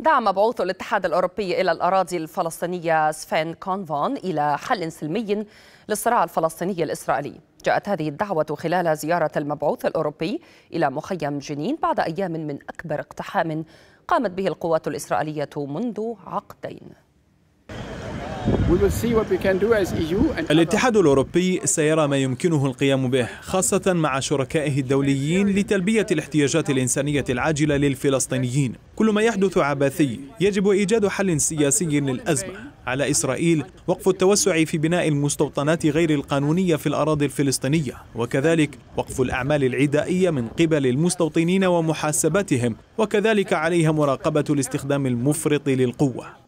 دعا مبعوث الاتحاد الأوروبي إلى الأراضي الفلسطينية سفين كونفون إلى حل سلمي للصراع الفلسطيني الإسرائيلي جاءت هذه الدعوة خلال زيارة المبعوث الأوروبي إلى مخيم جنين بعد أيام من أكبر اقتحام قامت به القوات الإسرائيلية منذ عقدين E الاتحاد الأوروبي سيرى ما يمكنه القيام به خاصة مع شركائه الدوليين لتلبية الاحتياجات الإنسانية العاجلة للفلسطينيين كل ما يحدث عبثي يجب إيجاد حل سياسي للأزمة على إسرائيل وقف التوسع في بناء المستوطنات غير القانونية في الأراضي الفلسطينية وكذلك وقف الأعمال العدائية من قبل المستوطنين ومحاسبتهم وكذلك عليها مراقبة الاستخدام المفرط للقوة